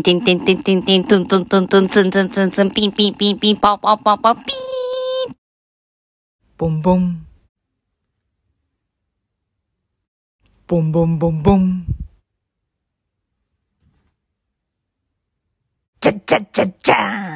叮叮叮叮叮叮，咚咚咚咚，震震震震，哔哔哔哔，包包包包，哔，嘣嘣，嘣嘣嘣嘣，cha cha cha cha。